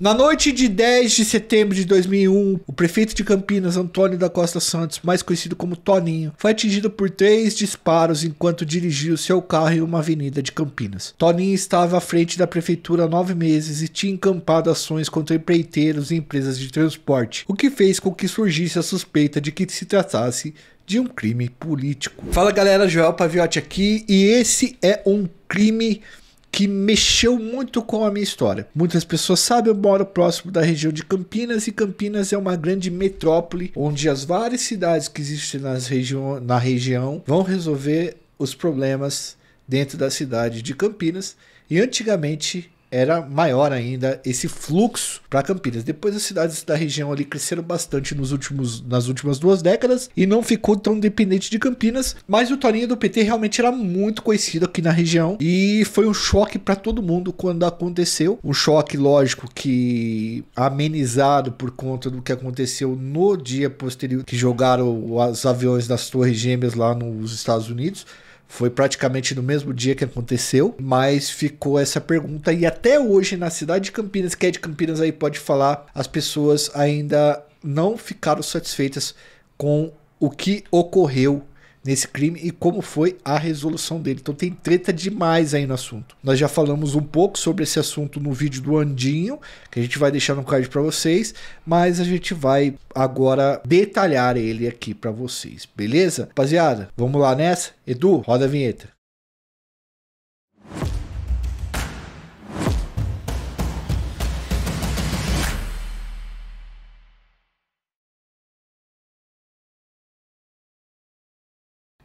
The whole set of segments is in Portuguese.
Na noite de 10 de setembro de 2001, o prefeito de Campinas, Antônio da Costa Santos, mais conhecido como Toninho, foi atingido por três disparos enquanto dirigia o seu carro em uma avenida de Campinas. Toninho estava à frente da prefeitura há nove meses e tinha encampado ações contra empreiteiros e empresas de transporte, o que fez com que surgisse a suspeita de que se tratasse de um crime político. Fala galera, Joel Paviotti aqui e esse é um crime político que mexeu muito com a minha história. Muitas pessoas sabem, eu moro próximo da região de Campinas e Campinas é uma grande metrópole onde as várias cidades que existem nas regi na região vão resolver os problemas dentro da cidade de Campinas. E antigamente era maior ainda esse fluxo para Campinas. Depois as cidades da região ali cresceram bastante nos últimos, nas últimas duas décadas e não ficou tão dependente de Campinas, mas o Torinho do PT realmente era muito conhecido aqui na região e foi um choque para todo mundo quando aconteceu. Um choque lógico que amenizado por conta do que aconteceu no dia posterior que jogaram os aviões das Torres Gêmeas lá nos Estados Unidos. Foi praticamente no mesmo dia que aconteceu, mas ficou essa pergunta. E até hoje, na cidade de Campinas, que é de Campinas aí pode falar, as pessoas ainda não ficaram satisfeitas com o que ocorreu nesse crime e como foi a resolução dele. Então tem treta demais aí no assunto. Nós já falamos um pouco sobre esse assunto no vídeo do Andinho, que a gente vai deixar no card para vocês, mas a gente vai agora detalhar ele aqui para vocês, beleza? Rapaziada, vamos lá nessa? Edu, roda a vinheta.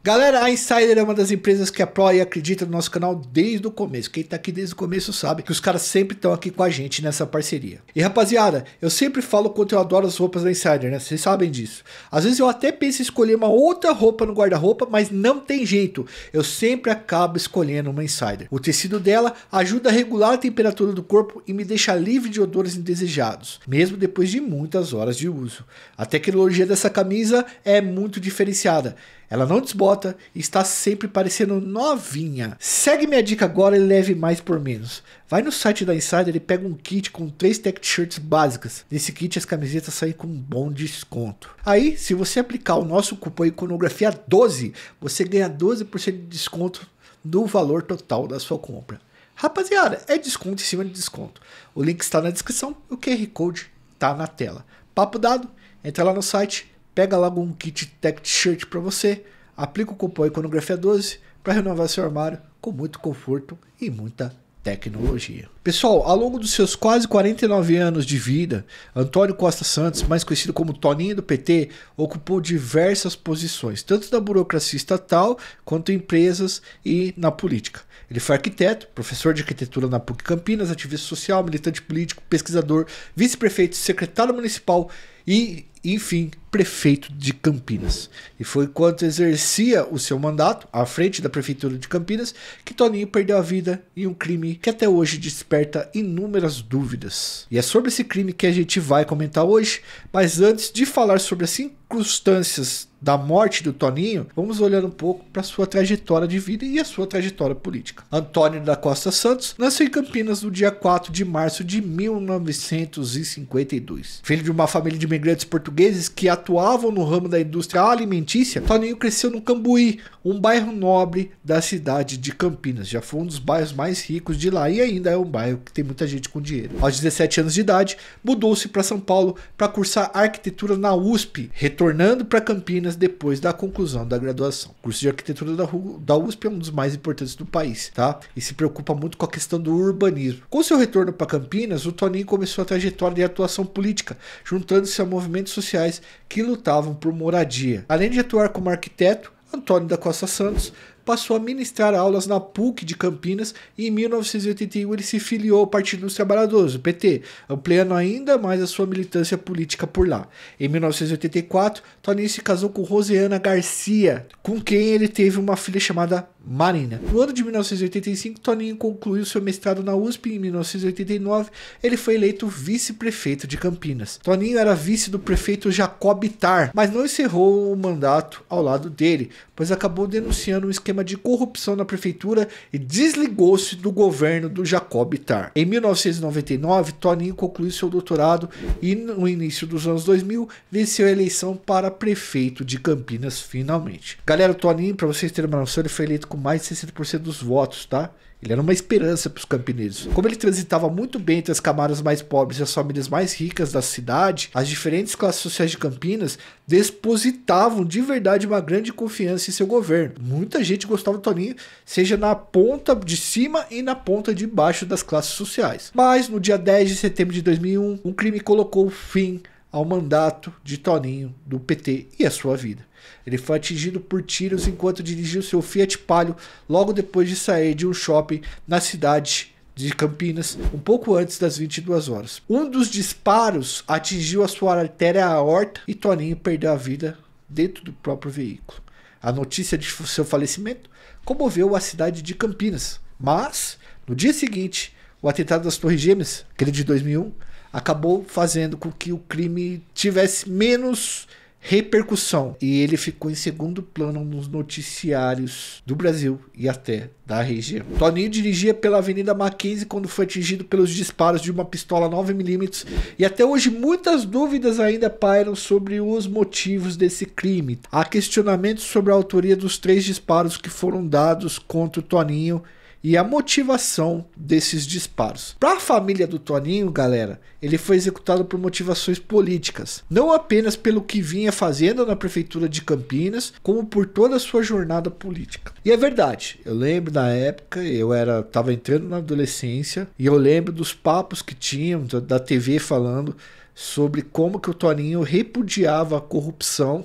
Galera, a Insider é uma das empresas que apoia e acredita no nosso canal desde o começo. Quem tá aqui desde o começo sabe que os caras sempre estão aqui com a gente nessa parceria. E rapaziada, eu sempre falo quanto eu adoro as roupas da Insider, né? Vocês sabem disso. Às vezes eu até penso em escolher uma outra roupa no guarda-roupa, mas não tem jeito. Eu sempre acabo escolhendo uma Insider. O tecido dela ajuda a regular a temperatura do corpo e me deixa livre de odores indesejados, mesmo depois de muitas horas de uso. A tecnologia dessa camisa é muito diferenciada ela não desbota e está sempre parecendo novinha. Segue minha dica agora e leve mais por menos. Vai no site da Insider e pega um kit com três tech shirts básicas. Nesse kit as camisetas saem com um bom desconto. Aí, se você aplicar o nosso cupom Iconografia 12, você ganha 12% de desconto do valor total da sua compra. Rapaziada, é desconto em cima de desconto. O link está na descrição, e o QR Code está na tela. Papo dado, entra lá no site Pega logo um kit tech t-shirt para você, aplica o cupom Iconografia 12 para renovar seu armário com muito conforto e muita tecnologia. Pessoal, ao longo dos seus quase 49 anos de vida, Antônio Costa Santos, mais conhecido como Toninho do PT, ocupou diversas posições, tanto na burocracia estatal quanto em empresas e na política. Ele foi arquiteto, professor de arquitetura na PUC Campinas, ativista social, militante político, pesquisador, vice-prefeito, secretário municipal e, enfim, prefeito de Campinas. E foi enquanto exercia o seu mandato à frente da prefeitura de Campinas que Toninho perdeu a vida em um crime que até hoje desperta inúmeras dúvidas. E é sobre esse crime que a gente vai comentar hoje, mas antes de falar sobre as circunstâncias da morte do Toninho, vamos olhar um pouco para sua trajetória de vida e a sua trajetória política. Antônio da Costa Santos nasceu em Campinas no dia 4 de março de 1952. Filho de uma família de imigrantes portugueses que a atuavam no ramo da indústria alimentícia, Toninho cresceu no Cambuí, um bairro nobre da cidade de Campinas. Já foi um dos bairros mais ricos de lá e ainda é um bairro que tem muita gente com dinheiro. Aos 17 anos de idade, mudou-se para São Paulo para cursar arquitetura na USP, retornando para Campinas depois da conclusão da graduação. O curso de arquitetura da USP é um dos mais importantes do país, tá? E se preocupa muito com a questão do urbanismo. Com seu retorno para Campinas, o Toninho começou a trajetória de atuação política, juntando-se a movimentos sociais que que lutavam por moradia. Além de atuar como arquiteto, Antônio da Costa Santos passou a ministrar aulas na PUC de Campinas e em 1981 ele se filiou ao Partido dos Trabalhadores, o PT, ampliando ainda mais a sua militância política por lá. Em 1984, Toninho se casou com Roseana Garcia, com quem ele teve uma filha chamada Marina. No ano de 1985, Toninho concluiu seu mestrado na USP e em 1989 ele foi eleito vice-prefeito de Campinas. Toninho era vice do prefeito Jacob Tar, mas não encerrou o mandato ao lado dele, pois acabou denunciando um esquema de corrupção na prefeitura e desligou-se do governo do Jacob Tar. Em 1999, Toninho concluiu seu doutorado e no início dos anos 2000 venceu a eleição para prefeito de Campinas finalmente. Galera, o Toninho, para vocês terem uma noção, ele foi eleito com mais de 60% dos votos, tá? Ele era uma esperança para os campineiros. Como ele transitava muito bem entre as camadas mais pobres e as famílias mais ricas da cidade, as diferentes classes sociais de Campinas depositavam de verdade uma grande confiança em seu governo. Muita gente gostava do Toninho, seja na ponta de cima e na ponta de baixo das classes sociais. Mas no dia 10 de setembro de 2001, um crime colocou fim ao mandato de Toninho do PT e à sua vida. Ele foi atingido por tiros enquanto dirigiu seu Fiat Palio logo depois de sair de um shopping na cidade de Campinas, um pouco antes das 22 horas. Um dos disparos atingiu a sua artéria aorta e Toninho perdeu a vida dentro do próprio veículo. A notícia de seu falecimento comoveu a cidade de Campinas, mas no dia seguinte, o atentado das Torres Gêmeas, aquele de 2001, acabou fazendo com que o crime tivesse menos repercussão. E ele ficou em segundo plano nos noticiários do Brasil e até da região. Toninho dirigia pela Avenida Mackenzie quando foi atingido pelos disparos de uma pistola 9mm e até hoje muitas dúvidas ainda pairam sobre os motivos desse crime. Há questionamentos sobre a autoria dos três disparos que foram dados contra o Toninho e a motivação desses disparos. Para a família do Toninho, galera, ele foi executado por motivações políticas, não apenas pelo que vinha fazendo na prefeitura de Campinas, como por toda a sua jornada política. E é verdade, eu lembro na época, eu era tava entrando na adolescência e eu lembro dos papos que tinham da TV falando sobre como que o Toninho repudiava a corrupção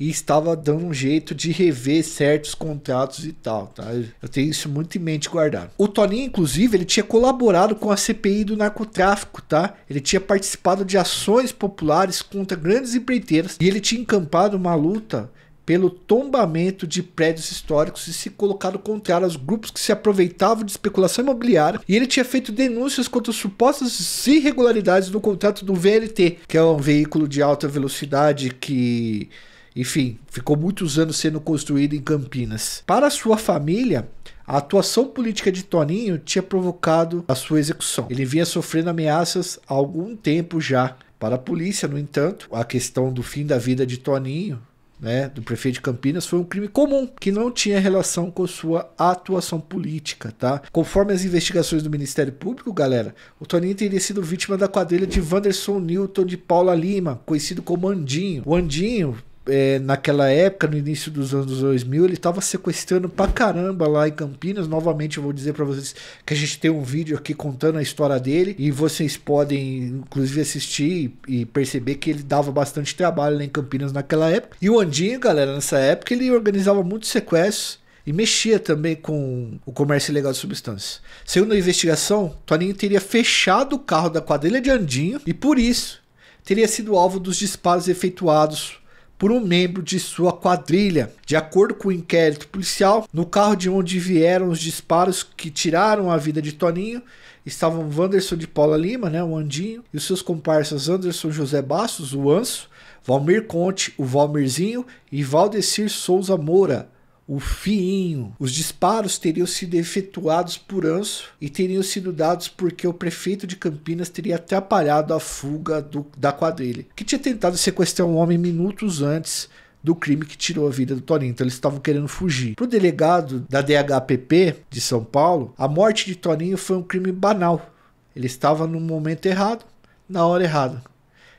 e estava dando um jeito de rever certos contratos e tal, tá? Eu tenho isso muito em mente guardado. O Toninho, inclusive, ele tinha colaborado com a CPI do narcotráfico, tá? Ele tinha participado de ações populares contra grandes empreiteiras e ele tinha encampado uma luta pelo tombamento de prédios históricos e se colocado contrário aos grupos que se aproveitavam de especulação imobiliária. E ele tinha feito denúncias contra supostas irregularidades no contrato do VLT, que é um veículo de alta velocidade que enfim, ficou muitos anos sendo construído em Campinas. Para sua família, a atuação política de Toninho tinha provocado a sua execução. Ele vinha sofrendo ameaças há algum tempo já. Para a polícia, no entanto, a questão do fim da vida de Toninho, né, do prefeito de Campinas, foi um crime comum que não tinha relação com sua atuação política, tá? Conforme as investigações do Ministério Público, galera, o Toninho teria sido vítima da quadrilha de Wanderson Newton de Paula Lima, conhecido como Andinho. O Andinho é, naquela época, no início dos anos 2000, ele estava sequestrando pra caramba lá em Campinas. Novamente, eu vou dizer para vocês que a gente tem um vídeo aqui contando a história dele e vocês podem, inclusive, assistir e perceber que ele dava bastante trabalho lá em Campinas naquela época. E o Andinho, galera, nessa época, ele organizava muitos sequestros e mexia também com o comércio ilegal de substâncias. Segundo a investigação, Toninho teria fechado o carro da quadrilha de Andinho e, por isso, teria sido alvo dos disparos efetuados por um membro de sua quadrilha. De acordo com o inquérito policial, no carro de onde vieram os disparos que tiraram a vida de Toninho, estavam Wanderson de Paula Lima, né, o Andinho, e os seus comparsas Anderson José Bastos, o Anso, Valmir Conte, o Valmirzinho e Valdecir Souza Moura o fiinho. Os disparos teriam sido efetuados por Anso e teriam sido dados porque o prefeito de Campinas teria atrapalhado a fuga do, da quadrilha, que tinha tentado sequestrar um homem minutos antes do crime que tirou a vida do Toninho. Então eles estavam querendo fugir. Para o delegado da DHPP de São Paulo, a morte de Toninho foi um crime banal. Ele estava no momento errado, na hora errada.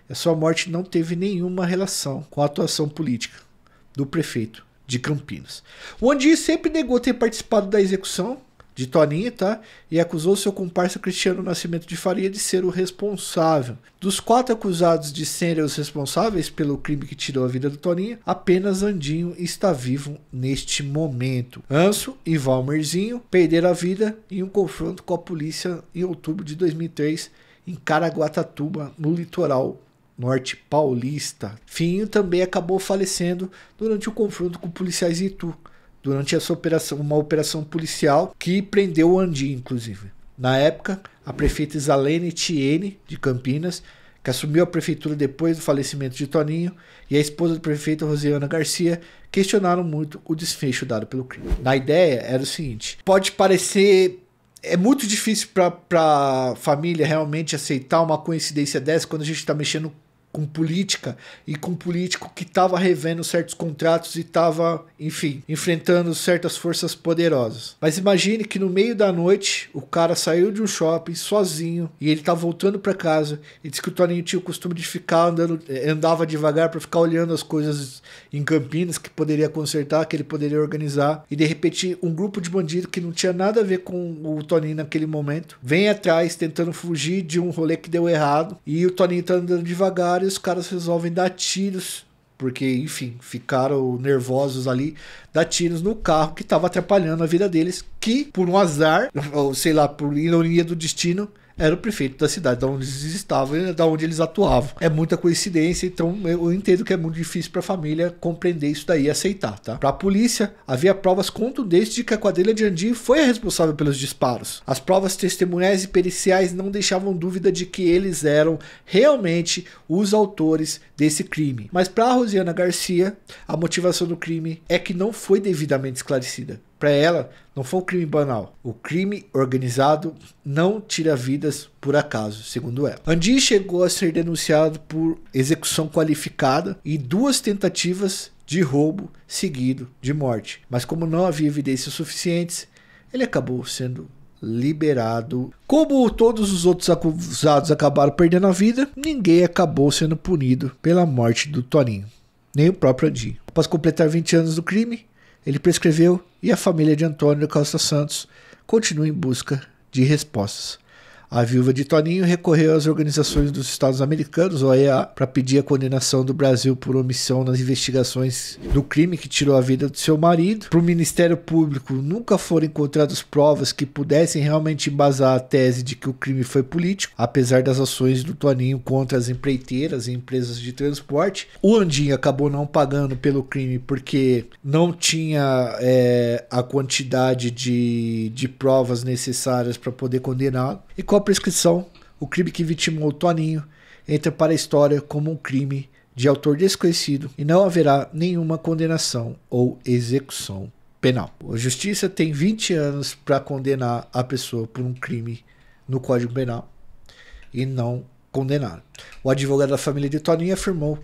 A sua morte não teve nenhuma relação com a atuação política do prefeito de Campinas. O Andi sempre negou ter participado da execução de Toninho, tá? E acusou seu comparsa Cristiano Nascimento de Faria de ser o responsável. Dos quatro acusados de serem os responsáveis pelo crime que tirou a vida do Toninho, apenas Andinho está vivo neste momento. Anso e Valmerzinho perderam a vida em um confronto com a polícia em outubro de 2003 em Caraguatatuba, no litoral norte paulista. Finho também acabou falecendo durante o confronto com policiais Itu, durante essa operação, uma operação policial que prendeu o Andi, inclusive. Na época, a prefeita Isalene Tiene, de Campinas, que assumiu a prefeitura depois do falecimento de Toninho, e a esposa do prefeito Rosiana Garcia questionaram muito o desfecho dado pelo crime. Na ideia era o seguinte: pode parecer. É muito difícil para a família realmente aceitar uma coincidência dessa quando a gente está mexendo com política e com político que estava revendo certos contratos e estava, enfim, enfrentando certas forças poderosas. Mas imagine que no meio da noite o cara saiu de um shopping sozinho e ele tá voltando para casa e disse que o Toninho tinha o costume de ficar andando, eh, andava devagar para ficar olhando as coisas em Campinas que poderia consertar, que ele poderia organizar e de repente um grupo de bandido que não tinha nada a ver com o Toninho naquele momento vem atrás tentando fugir de um rolê que deu errado e o Toninho tá andando devagar e os caras resolvem dar tiros, porque, enfim, ficaram nervosos ali, dar tiros no carro que estava atrapalhando a vida deles, que, por um azar, ou sei lá, por ironia do destino, era o prefeito da cidade da onde eles estavam, da onde eles atuavam. É muita coincidência, então eu entendo que é muito difícil para a família compreender isso daí e aceitar, tá? Para a polícia, havia provas contundentes de que a quadrilha de Andim foi a responsável pelos disparos. As provas testemunhais e periciais não deixavam dúvida de que eles eram realmente os autores desse crime. Mas para Rosiana Garcia, a motivação do crime é que não foi devidamente esclarecida. Para ela, não foi um crime banal. O crime organizado não tira vidas por acaso, segundo ela. Andi chegou a ser denunciado por execução qualificada e duas tentativas de roubo seguido de morte. Mas como não havia evidências suficientes, ele acabou sendo liberado. Como todos os outros acusados acabaram perdendo a vida, ninguém acabou sendo punido pela morte do Toninho, nem o próprio Andi. Após completar 20 anos do crime, ele prescreveu e a família de Antônio Costa Santos continua em busca de respostas. A viúva de Toninho recorreu às Organizações dos Estados Americanos, OEA, para pedir a condenação do Brasil por omissão nas investigações do crime que tirou a vida do seu marido. Para o Ministério Público, nunca foram encontradas provas que pudessem realmente embasar a tese de que o crime foi político, apesar das ações do Toninho contra as empreiteiras e empresas de transporte. O Andinho acabou não pagando pelo crime porque não tinha é, a quantidade de, de provas necessárias para poder condená-lo. E com a prescrição, o crime que vitimou Toninho entra para a história como um crime de autor desconhecido e não haverá nenhuma condenação ou execução penal. A justiça tem 20 anos para condenar a pessoa por um crime no Código Penal e não condenar. O advogado da família de Toninho afirmou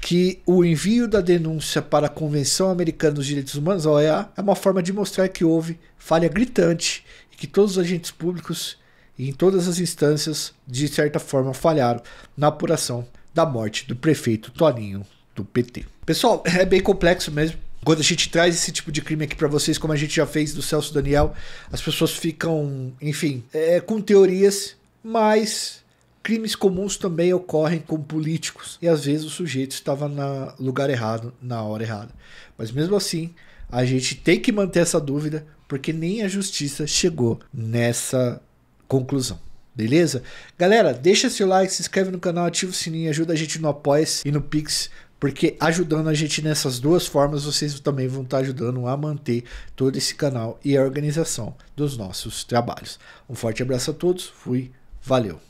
que o envio da denúncia para a Convenção Americana dos Direitos Humanos, a OEA, é uma forma de mostrar que houve falha gritante e que todos os agentes públicos e em todas as instâncias, de certa forma, falharam na apuração da morte do prefeito Toninho do PT. Pessoal, é bem complexo mesmo. Quando a gente traz esse tipo de crime aqui para vocês, como a gente já fez do Celso Daniel, as pessoas ficam, enfim, é, com teorias, mas crimes comuns também ocorrem com políticos e às vezes o sujeito estava no lugar errado, na hora errada. Mas mesmo assim, a gente tem que manter essa dúvida porque nem a justiça chegou nessa conclusão. Beleza? Galera, deixa seu like, se inscreve no canal, ativa o sininho, ajuda a gente no apoia e no Pix, porque ajudando a gente nessas duas formas, vocês também vão estar ajudando a manter todo esse canal e a organização dos nossos trabalhos. Um forte abraço a todos, fui, valeu!